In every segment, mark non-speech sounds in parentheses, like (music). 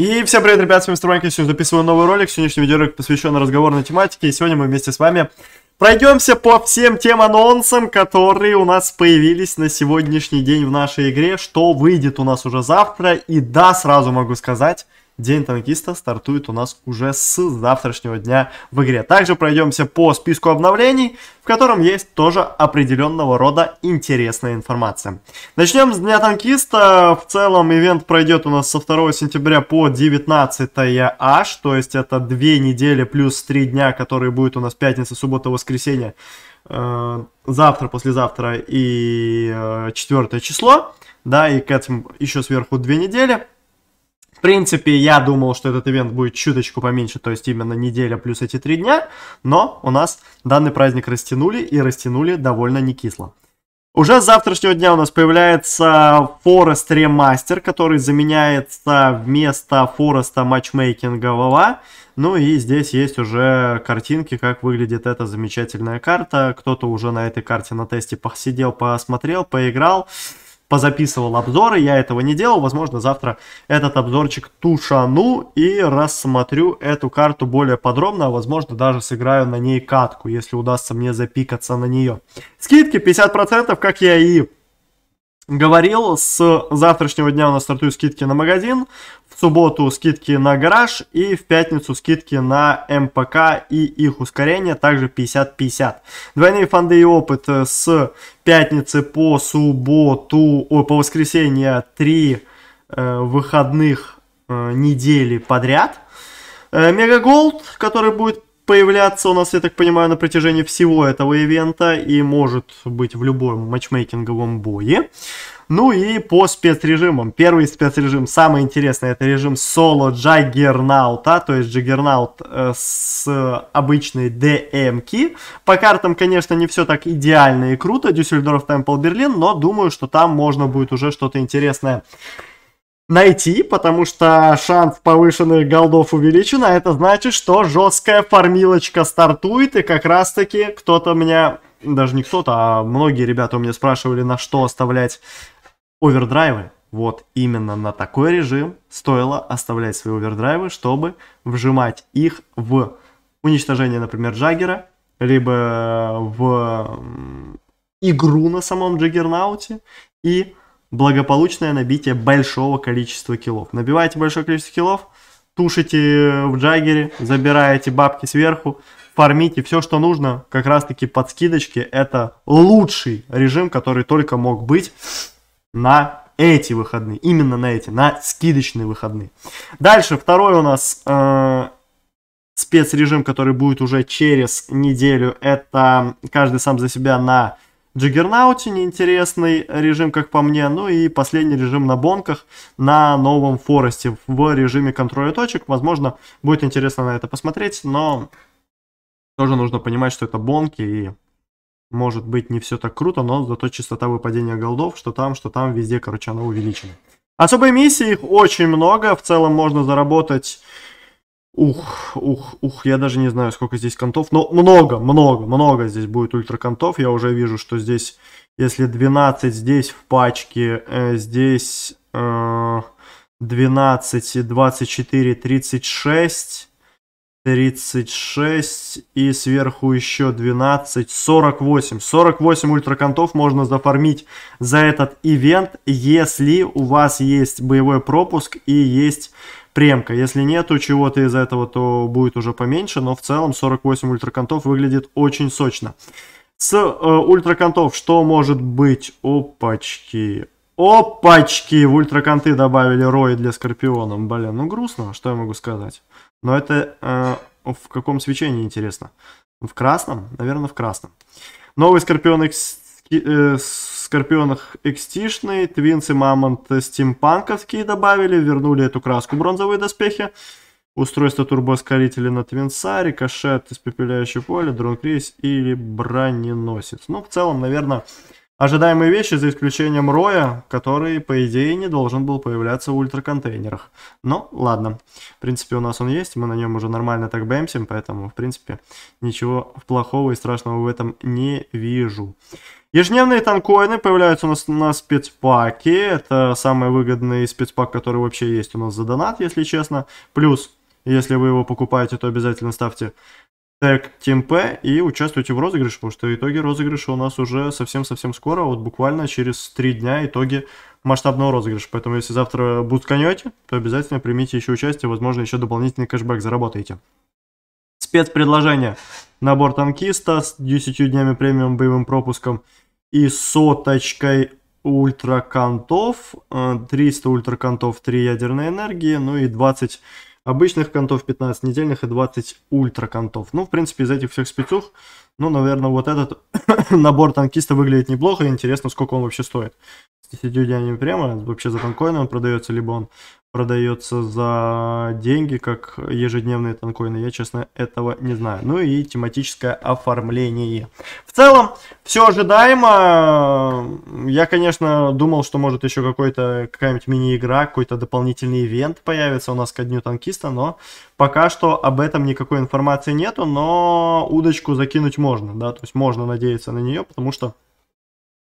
И всем привет, ребят, с вами Мистер я сегодня записываю новый ролик, сегодняшний видеоролик посвящен разговорной тематике, и сегодня мы вместе с вами пройдемся по всем тем анонсам, которые у нас появились на сегодняшний день в нашей игре, что выйдет у нас уже завтра, и да, сразу могу сказать, День танкиста стартует у нас уже с завтрашнего дня в игре. Также пройдемся по списку обновлений, в котором есть тоже определенного рода интересная информация. Начнем с Дня танкиста. В целом ивент пройдет у нас со 2 сентября по 19 аж, то есть это 2 недели плюс 3 дня, которые будут у нас пятница, суббота, воскресенье, э, завтра, послезавтра и 4 э, число. Да, и к этому еще сверху 2 недели. В принципе, я думал, что этот ивент будет чуточку поменьше, то есть именно неделя плюс эти три дня, но у нас данный праздник растянули и растянули довольно не кисло. Уже с завтрашнего дня у нас появляется Forest Remaster, который заменяется вместо Forest матчмейкингового. Ну и здесь есть уже картинки, как выглядит эта замечательная карта. Кто-то уже на этой карте на тесте посидел, посмотрел, поиграл позаписывал обзоры, я этого не делал, возможно, завтра этот обзорчик тушану и рассмотрю эту карту более подробно, а возможно, даже сыграю на ней катку, если удастся мне запикаться на нее. Скидки 50%, как я и говорил, с завтрашнего дня у нас стартуют скидки на магазин, в субботу скидки на гараж и в пятницу скидки на МПК и их ускорение, также 50-50. Двойные фонды и опыт с пятницы по субботу, ой, по воскресенье 3 э, выходных э, недели подряд. Э, Мегаголд, который будет появляться у нас, я так понимаю, на протяжении всего этого ивента и может быть в любом матчмейкинговом бое. Ну и по спецрежимам. Первый спецрежим, самый интересный, это режим соло Джаггернаута, то есть Джаггернаут э, с обычной ДМ-ки. По картам, конечно, не все так идеально и круто, Дюссельдорф, Темпл, Берлин, но думаю, что там можно будет уже что-то интересное найти, потому что шанс повышенных голдов увеличен, а это значит, что жесткая фармилочка стартует, и как раз таки кто-то меня, даже не кто-то, а многие ребята у меня спрашивали, на что оставлять овердрайвы. Вот именно на такой режим стоило оставлять свои овердрайвы, чтобы вжимать их в уничтожение, например, Джаггера, либо в игру на самом Джаггернауте и благополучное набитие большого количества килов. Набиваете большое количество килов, тушите в джаггере, забираете бабки сверху, фармите все, что нужно, как раз таки под скидочки. Это лучший режим, который только мог быть на эти выходные, именно на эти, на скидочные выходные. Дальше, второй у нас э, спецрежим, который будет уже через неделю, это каждый сам за себя на Джиггернауте неинтересный режим, как по мне. Ну и последний режим на бонках на новом Форесте в режиме контроля точек. Возможно, будет интересно на это посмотреть, но тоже нужно понимать, что это бонки и может быть не все так круто, но зато частота выпадения голдов, что там, что там, везде, короче, она увеличена. Особые миссии, их очень много, в целом можно заработать Ух, ух, ух, я даже не знаю, сколько здесь контов, но много, много, много здесь будет ультракантов. Я уже вижу, что здесь, если 12 здесь в пачке, э, здесь э, 12, 24, 36, 36 и сверху еще 12, 48. 48 ультракантов можно зафармить за этот ивент, если у вас есть боевой пропуск и есть премка. Если нету чего-то из этого, то будет уже поменьше, но в целом 48 ультракантов выглядит очень сочно. С э, ультракантов что может быть? Опачки. Опачки! В ультраканты добавили рои для скорпиона. Блин, ну грустно, что я могу сказать. Но это э, в каком свечении интересно? В красном? Наверное, в красном. Новый скорпион X, э, Скорпионах экстишные, твинцы Мамонт стимпанковские добавили, вернули эту краску бронзовые доспехи. Устройство турбоскорителя на Твинса, рикошет, испепеляющее поле, дрон крейс или броненосец. Ну, в целом, наверное, Ожидаемые вещи, за исключением Роя, который, по идее, не должен был появляться в ультраконтейнерах. Но ладно, в принципе, у нас он есть, мы на нем уже нормально так бэмсим, поэтому, в принципе, ничего плохого и страшного в этом не вижу. Ежедневные танкоины появляются у нас на спецпаке. Это самый выгодный спецпак, который вообще есть у нас за донат, если честно. Плюс, если вы его покупаете, то обязательно ставьте Тег ТМП и участвуйте в розыгрыше, потому что итоги розыгрыша у нас уже совсем-совсем скоро, вот буквально через три дня итоги масштабного розыгрыша. Поэтому если завтра бутканете, то обязательно примите еще участие, возможно, еще дополнительный кэшбэк заработаете. Спецпредложение. Набор танкиста с 10 днями премиум боевым пропуском и соточкой ультракантов, 300 э, ультракантов, 3 ядерной энергии, ну и 20 обычных контов 15 недельных и 20 ультра контов. Ну, в принципе, из этих всех спецух, ну, наверное, вот этот (coughs) набор танкиста выглядит неплохо. Интересно, сколько он вообще стоит. С 10 днями прямо, вообще за танкоин он продается, либо он продается за деньги, как ежедневные танкоины. Я, честно, этого не знаю. Ну и тематическое оформление. В целом, все ожидаемо. Я, конечно, думал, что может еще какой-то какая-нибудь мини-игра, какой-то дополнительный ивент появится у нас ко дню танкиста, но пока что об этом никакой информации нету, но удочку закинуть можно, да, то есть можно надеяться на нее, потому что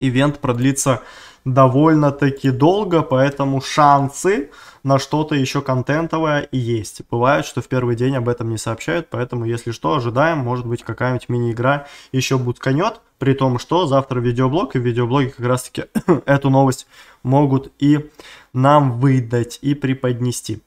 ивент продлится довольно-таки долго, поэтому шансы на что-то еще контентовое есть. Бывает, что в первый день об этом не сообщают, поэтому, если что, ожидаем, может быть, какая-нибудь мини-игра еще будет конет, при том, что завтра видеоблог, и в видеоблоге как раз-таки (coughs) эту новость могут и нам выдать, и преподнести.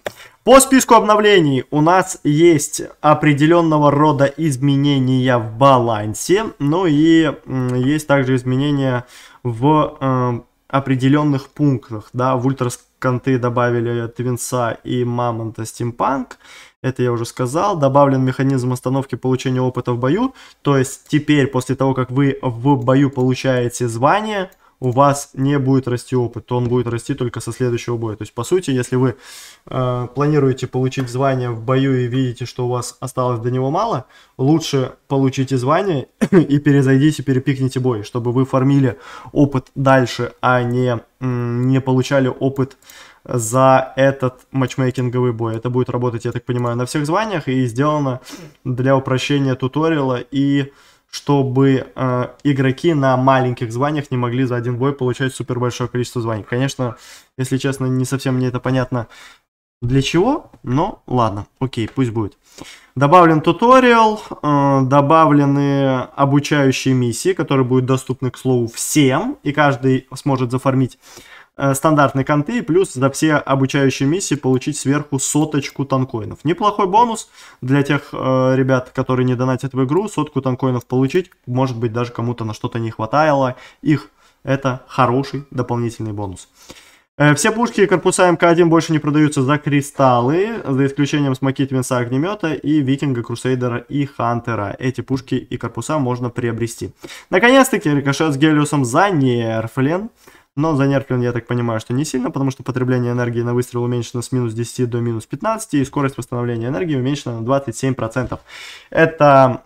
По списку обновлений у нас есть определенного рода изменения в балансе, ну и есть также изменения в э, определенных пунктах, да, в ультраконты добавили Твинса и Мамонта Стимпанк, это я уже сказал, добавлен механизм остановки получения опыта в бою, то есть теперь после того, как вы в бою получаете звание, у вас не будет расти опыт, то он будет расти только со следующего боя. То есть, по сути, если вы э, планируете получить звание в бою и видите, что у вас осталось до него мало, лучше получите звание (coughs) и перезайдите, перепикните бой, чтобы вы фармили опыт дальше, а не, не получали опыт за этот матчмейкинговый бой. Это будет работать, я так понимаю, на всех званиях и сделано для упрощения туториала и чтобы э, игроки на маленьких званиях не могли за один бой получать супер большое количество званий. Конечно, если честно, не совсем мне это понятно для чего, но ладно, окей, пусть будет. Добавлен туториал, э, добавлены обучающие миссии, которые будут доступны, к слову, всем, и каждый сможет зафармить Э, стандартные конты, плюс за все обучающие миссии получить сверху соточку танкоинов. Неплохой бонус для тех э, ребят, которые не донатят в игру, сотку танкоинов получить, может быть даже кому-то на что-то не хватало их, это хороший дополнительный бонус. Э, все пушки и корпуса МК-1 больше не продаются за кристаллы, за исключением смоки Твинса огнемета и Викинга, Крусейдера и Хантера. Эти пушки и корпуса можно приобрести. Наконец-таки рикошет с Гелиусом занерфлен но занерфлен, я так понимаю, что не сильно, потому что потребление энергии на выстрел уменьшено с минус 10 до минус 15, и скорость восстановления энергии уменьшена на 27%. Это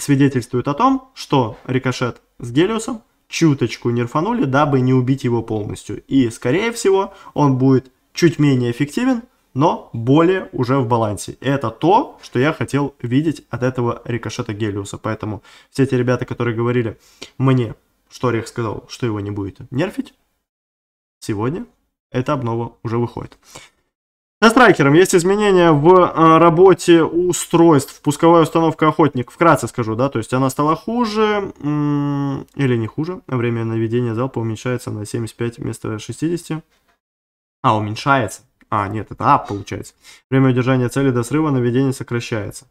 свидетельствует о том, что рикошет с Гелиусом чуточку нерфанули, дабы не убить его полностью. И, скорее всего, он будет чуть менее эффективен, но более уже в балансе. Это то, что я хотел видеть от этого рикошета Гелиуса. Поэтому все эти ребята, которые говорили мне что Орех сказал, что его не будете нерфить, сегодня эта обнова уже выходит. За страйкером есть изменения в э, работе устройств. Пусковая установка «Охотник». Вкратце скажу, да, то есть она стала хуже или не хуже. Время наведения залпа уменьшается на 75 вместо 60. А, уменьшается. А, нет, это А получается. Время удержания цели до срыва наведения сокращается.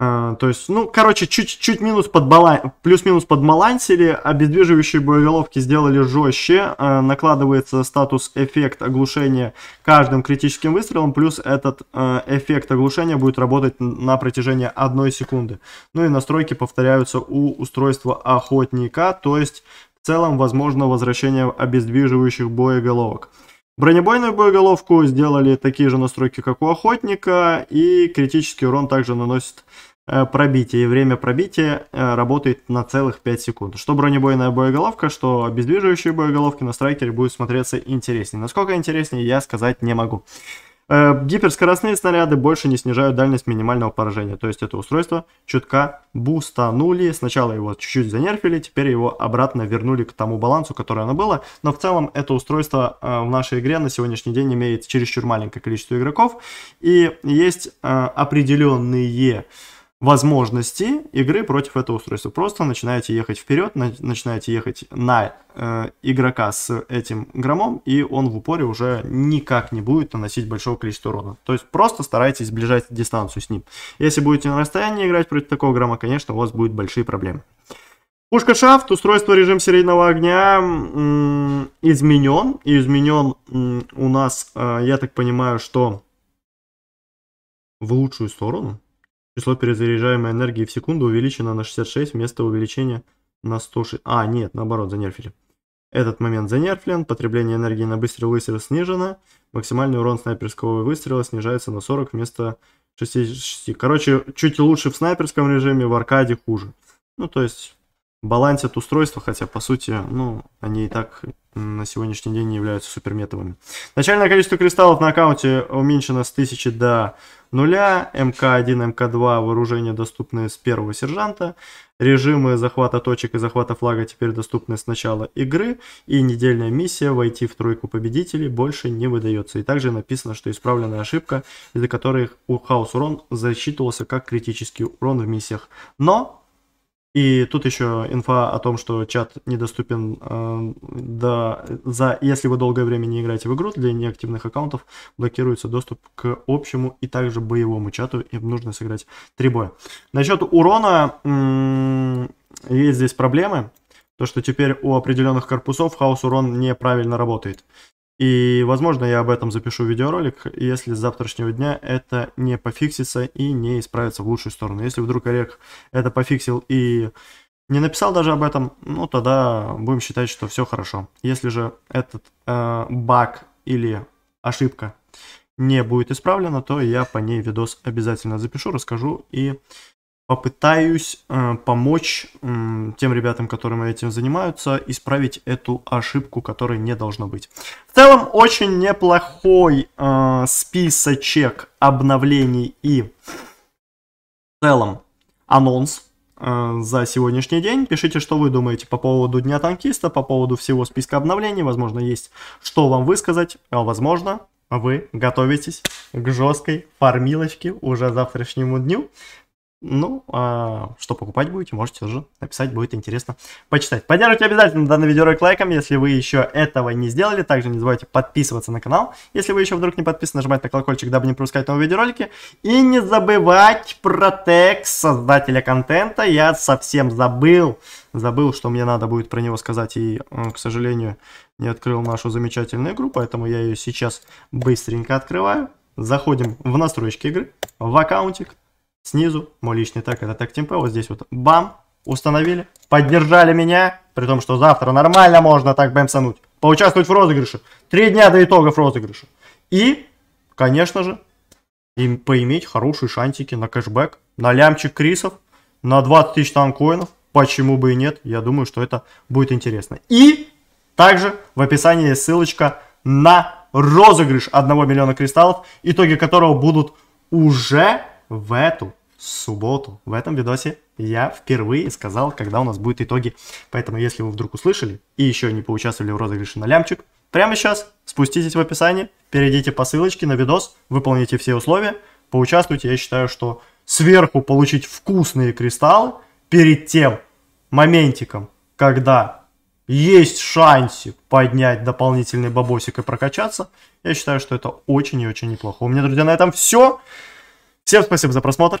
А, то есть, ну, короче, чуть-чуть минус под балан... плюс-минус подбалансили, обездвиживающие боеголовки сделали жестче, а, накладывается статус эффект оглушения каждым критическим выстрелом, плюс этот а, эффект оглушения будет работать на протяжении одной секунды. Ну и настройки повторяются у устройства охотника, то есть в целом возможно возвращение обездвиживающих боеголовок. Бронебойную боеголовку сделали такие же настройки, как у охотника, и критический урон также наносит Э, пробитие и время пробития э, работает на целых 5 секунд. Что бронебойная боеголовка, что обездвиживающие боеголовки на страйкере будут смотреться интереснее. Насколько интереснее, я сказать не могу. Э, гиперскоростные снаряды больше не снижают дальность минимального поражения, то есть это устройство чутка бустанули, сначала его чуть-чуть занерфили, теперь его обратно вернули к тому балансу, который оно было, но в целом это устройство в нашей игре на сегодняшний день имеет чересчур маленькое количество игроков, и есть определенные возможности игры против этого устройства. Просто начинаете ехать вперед, на, начинаете ехать на э, игрока с этим громом, и он в упоре уже никак не будет наносить большого количества урона. То есть просто старайтесь сближать дистанцию с ним. Если будете на расстоянии играть против такого грома, конечно, у вас будут большие проблемы. Пушка шафт, устройство режим серийного огня м- изменен. И изменен м- у нас, э, я так понимаю, что в лучшую сторону. Число перезаряжаемой энергии в секунду увеличено на 66 вместо увеличения на 106. А, нет, наоборот, занерфили. Этот момент занерфлен, потребление энергии на быстрый выстрел снижено, максимальный урон снайперского выстрела снижается на 40 вместо 66. Короче, чуть лучше в снайперском режиме, в аркаде хуже. Ну, то есть, балансят устройства, хотя, по сути, ну, они и так на сегодняшний день не являются суперметовыми. Начальное количество кристаллов на аккаунте уменьшено с 1000 до 0, МК-1, МК-2 вооружения доступны с первого сержанта, режимы захвата точек и захвата флага теперь доступны с начала игры, и недельная миссия «Войти в тройку победителей» больше не выдается. И также написано, что исправлена ошибка, из-за которой хаос урон засчитывался как критический урон в миссиях. Но и тут еще инфа о том, что чат недоступен э, до, за, если вы долгое время не играете в игру, для неактивных аккаунтов блокируется доступ к общему и также боевому чату, им нужно сыграть три боя. Насчет урона м- есть здесь проблемы, то что теперь у определенных корпусов хаос урон неправильно работает. И, возможно, я об этом запишу видеоролик, если с завтрашнего дня это не пофиксится и не исправится в лучшую сторону. Если вдруг Олег это пофиксил и не написал даже об этом, ну тогда будем считать, что все хорошо. Если же этот э, баг или ошибка не будет исправлена, то я по ней видос обязательно запишу, расскажу и попытаюсь э, помочь э, тем ребятам, которым этим занимаются, исправить эту ошибку, которой не должно быть. В целом, очень неплохой э, списочек обновлений и в целом анонс э, за сегодняшний день. Пишите, что вы думаете по поводу Дня Танкиста, по поводу всего списка обновлений. Возможно, есть что вам высказать, а возможно, вы готовитесь к жесткой фармилочке уже завтрашнему дню. Ну, а что покупать будете, можете уже написать, будет интересно почитать. Поддержите обязательно данный видеоролик лайком, если вы еще этого не сделали. Также не забывайте подписываться на канал. Если вы еще вдруг не подписаны, нажимать на колокольчик, дабы не пропускать новые видеоролики. И не забывать про тег создателя контента. Я совсем забыл, забыл, что мне надо будет про него сказать. И, к сожалению, не открыл нашу замечательную игру, поэтому я ее сейчас быстренько открываю. Заходим в настройки игры, в аккаунтик снизу, мой личный так это так темпе, вот здесь вот бам, установили, поддержали меня, при том, что завтра нормально можно так бэмсануть, поучаствовать в розыгрыше, три дня до итогов розыгрыша. И, конечно же, им поиметь хорошие шантики на кэшбэк, на лямчик крисов, на 20 тысяч танкоинов, почему бы и нет, я думаю, что это будет интересно. И также в описании ссылочка на розыгрыш 1 миллиона кристаллов, итоги которого будут уже в эту субботу. В этом видосе я впервые сказал, когда у нас будут итоги. Поэтому, если вы вдруг услышали и еще не поучаствовали в розыгрыше на лямчик, прямо сейчас спуститесь в описание, перейдите по ссылочке на видос, выполните все условия, поучаствуйте. Я считаю, что сверху получить вкусные кристаллы перед тем моментиком, когда есть шансы поднять дополнительный бабосик и прокачаться, я считаю, что это очень и очень неплохо. У меня, друзья, на этом все. Всем спасибо за просмотр.